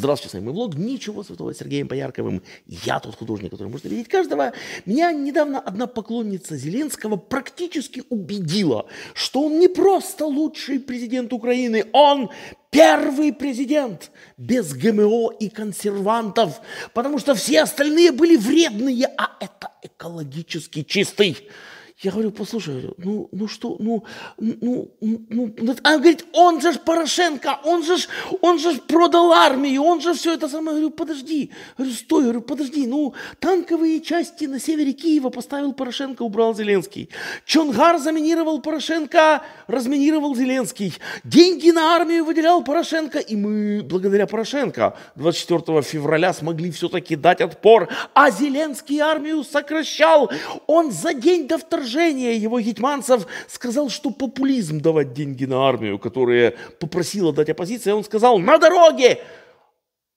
Здравствуйте, с вами мой влог. Ничего святого с Сергеем Поярковым. Я тот художник, который может видеть каждого. Меня недавно одна поклонница Зеленского практически убедила, что он не просто лучший президент Украины, он первый президент без ГМО и консервантов, потому что все остальные были вредные, а это экологически чистый. Я говорю, послушай, ну, ну что, ну ну, ну, ну, ну, она говорит, он же ж Порошенко, он же ж, он же ж продал армию, он же все это самое. Я говорю, подожди, я говорю, стой, я говорю, подожди, ну, танковые части на севере Киева поставил Порошенко, убрал Зеленский. Чонгар заминировал Порошенко, разминировал Зеленский. Деньги на армию выделял Порошенко, и мы, благодаря Порошенко, 24 февраля смогли все-таки дать отпор, а Зеленский армию сокращал. Он за день до вторжения поражения его гетманцев сказал, что популизм давать деньги на армию, которая попросила дать оппозиция, он сказал «на дороге!»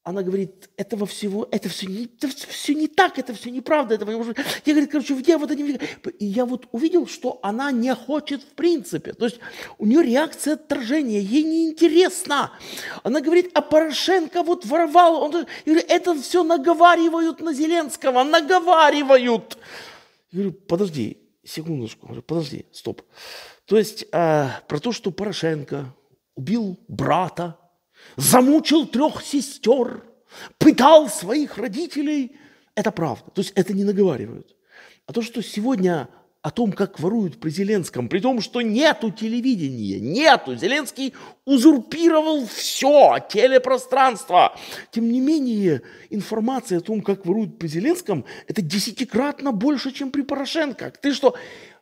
Она говорит, этого всего, это все, не, это все не так, это все неправда, этого не может Я, говорю, короче, где вот они? И я вот увидел, что она не хочет в принципе. То есть у нее реакция отторжения, ей неинтересно. Она говорит, а Порошенко вот воровал. Он, я говорю, это все наговаривают на Зеленского, наговаривают. Я говорю, подожди, секундочку, подожди, стоп. То есть э, про то, что Порошенко убил брата, замучил трех сестер, пытал своих родителей, это правда. То есть это не наговаривают. А то, что сегодня о том, как воруют при Зеленском, при том, что нету телевидения, нету. Зеленский узурпировал все телепространство. Тем не менее, информация о том, как воруют при Зеленском, это десятикратно больше, чем при Порошенко. Ты что,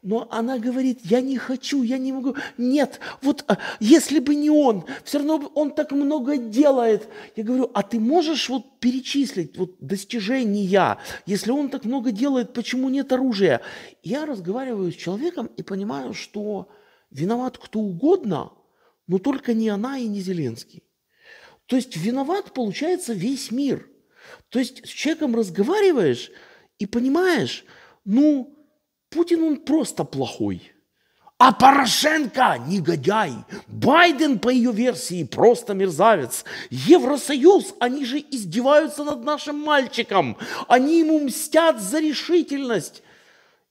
но она говорит, я не хочу, я не могу. Нет, вот а, если бы не он, все равно он так много делает. Я говорю, а ты можешь вот перечислить вот достижения? Если он так много делает, почему нет оружия? Я разговариваю с человеком и понимаю, что виноват кто угодно, но только не она и не Зеленский. То есть виноват, получается, весь мир. То есть с человеком разговариваешь и понимаешь, ну, Путин, он просто плохой. А Порошенко – негодяй. Байден, по ее версии, просто мерзавец. Евросоюз, они же издеваются над нашим мальчиком. Они ему мстят за решительность.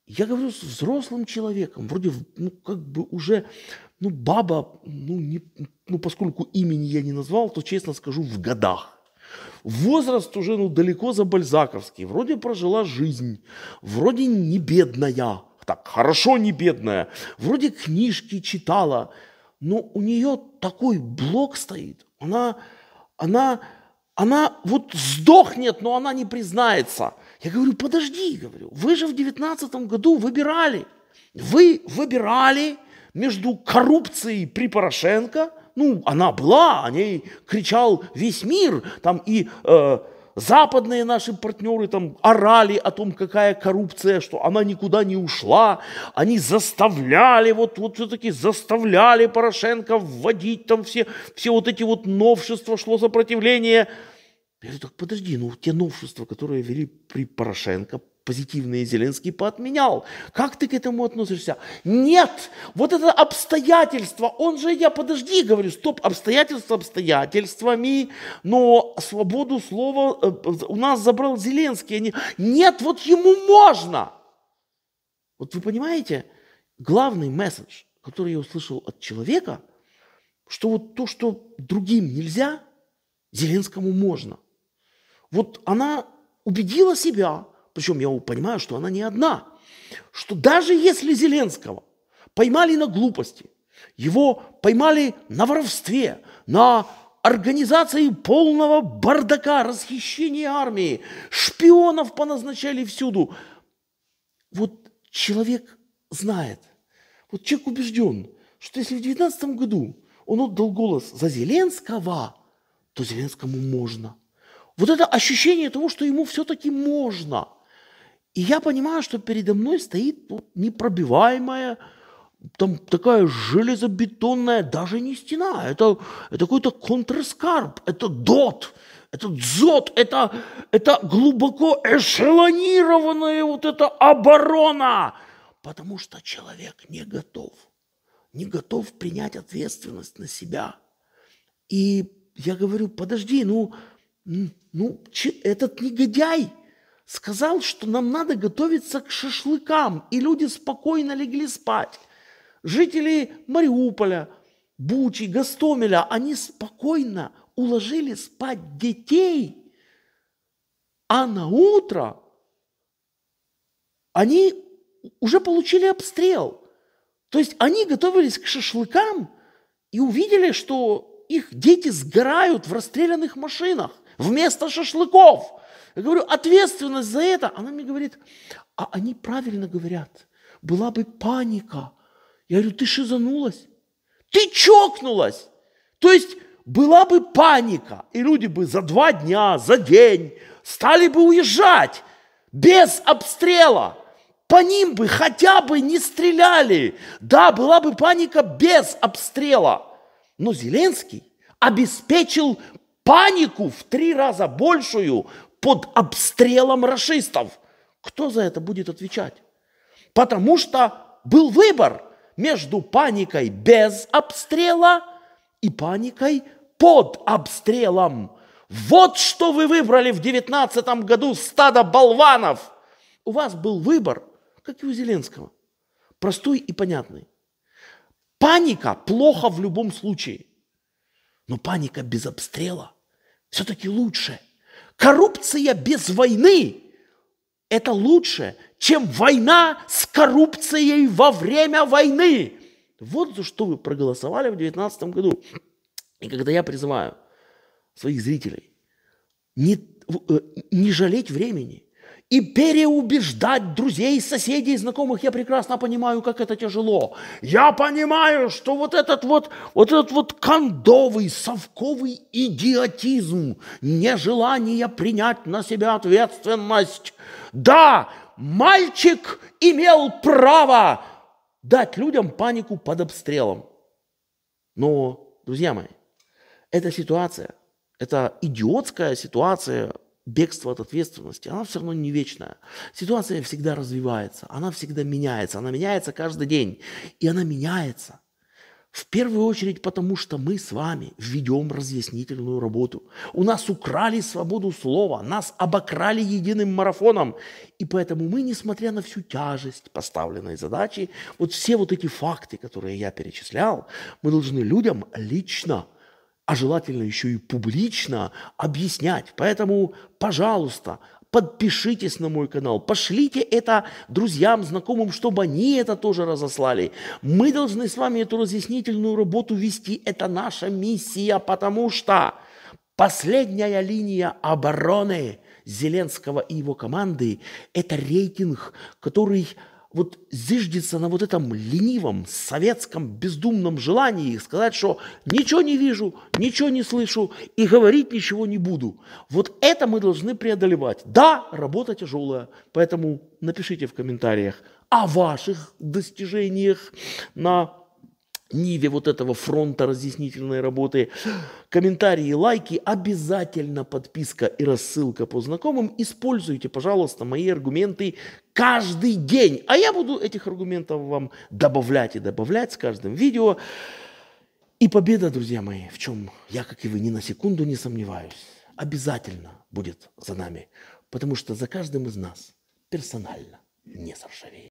Я говорю с взрослым человеком, вроде, ну, как бы уже, ну, баба, ну, не, ну, поскольку имени я не назвал, то, честно скажу, в годах. Возраст уже ну, далеко за бальзаковский. Вроде прожила жизнь, вроде не бедная, так, хорошо не бедная, вроде книжки читала, но у нее такой блок стоит. Она, она, она вот сдохнет, но она не признается. Я говорю, подожди, говорю, вы же в девятнадцатом году выбирали. Вы выбирали между коррупцией при Порошенко – ну, она была, о ней кричал весь мир, там и э, западные наши партнеры там орали о том, какая коррупция, что она никуда не ушла, они заставляли, вот, вот все-таки заставляли Порошенко вводить там все, все вот эти вот новшества, шло сопротивление. Я говорю, так подожди, ну те новшества, которые вели при Порошенко, позитивные Зеленский поотменял. Как ты к этому относишься? Нет, вот это обстоятельство, он же, я подожди, говорю, стоп, обстоятельства обстоятельствами, но свободу слова э, у нас забрал Зеленский. Они, нет, вот ему можно. Вот вы понимаете, главный месседж, который я услышал от человека, что вот то, что другим нельзя, Зеленскому можно. Вот она убедила себя, причем я понимаю, что она не одна. Что даже если Зеленского поймали на глупости, его поймали на воровстве, на организации полного бардака, расхищения армии, шпионов поназначали всюду. Вот человек знает, вот человек убежден, что если в 2019 году он отдал голос за Зеленского, то Зеленскому можно. Вот это ощущение того, что ему все-таки можно – и я понимаю, что передо мной стоит ну, непробиваемая, там такая железобетонная, даже не стена, это, это какой-то контрскарб, это дот, это дзот, это, это глубоко эшелонированная вот эта оборона, потому что человек не готов, не готов принять ответственность на себя. И я говорю, подожди, ну, ну этот негодяй, сказал, что нам надо готовиться к шашлыкам, и люди спокойно легли спать. Жители Мариуполя, Бучи, Гастомеля, они спокойно уложили спать детей, а на утро они уже получили обстрел. То есть они готовились к шашлыкам и увидели, что их дети сгорают в расстрелянных машинах вместо шашлыков – я говорю, ответственность за это. Она мне говорит, а они правильно говорят. Была бы паника. Я говорю, ты шизанулась? Ты чокнулась? То есть была бы паника, и люди бы за два дня, за день стали бы уезжать без обстрела. По ним бы хотя бы не стреляли. Да, была бы паника без обстрела. Но Зеленский обеспечил панику в три раза большую под обстрелом расистов. Кто за это будет отвечать? Потому что был выбор между паникой без обстрела и паникой под обстрелом. Вот что вы выбрали в девятнадцатом году стадо болванов. У вас был выбор, как и у Зеленского, простой и понятный. Паника плохо в любом случае, но паника без обстрела все-таки лучше – Коррупция без войны – это лучше, чем война с коррупцией во время войны. Вот за что вы проголосовали в 2019 году. И когда я призываю своих зрителей не, э, не жалеть времени – и переубеждать друзей, соседей, знакомых, я прекрасно понимаю, как это тяжело. Я понимаю, что вот этот вот, вот этот вот кондовый, совковый идиотизм, нежелание принять на себя ответственность. Да, мальчик имел право дать людям панику под обстрелом. Но, друзья мои, эта ситуация, это идиотская ситуация бегство от ответственности, она все равно не вечная. Ситуация всегда развивается, она всегда меняется, она меняется каждый день. И она меняется. В первую очередь потому, что мы с вами ведем разъяснительную работу. У нас украли свободу слова, нас обокрали единым марафоном. И поэтому мы, несмотря на всю тяжесть поставленной задачи, вот все вот эти факты, которые я перечислял, мы должны людям лично – а желательно еще и публично объяснять. Поэтому, пожалуйста, подпишитесь на мой канал, пошлите это друзьям, знакомым, чтобы они это тоже разослали. Мы должны с вами эту разъяснительную работу вести, это наша миссия, потому что последняя линия обороны Зеленского и его команды – это рейтинг, который вот зиждется на вот этом ленивом, советском, бездумном желании сказать, что ничего не вижу, ничего не слышу и говорить ничего не буду. Вот это мы должны преодолевать. Да, работа тяжелая, поэтому напишите в комментариях о ваших достижениях на ниве вот этого фронта разъяснительной работы. Комментарии, лайки, обязательно подписка и рассылка по знакомым. Используйте, пожалуйста, мои аргументы каждый день. А я буду этих аргументов вам добавлять и добавлять с каждым видео. И победа, друзья мои, в чем я, как и вы, ни на секунду не сомневаюсь, обязательно будет за нами. Потому что за каждым из нас персонально не соржавеет.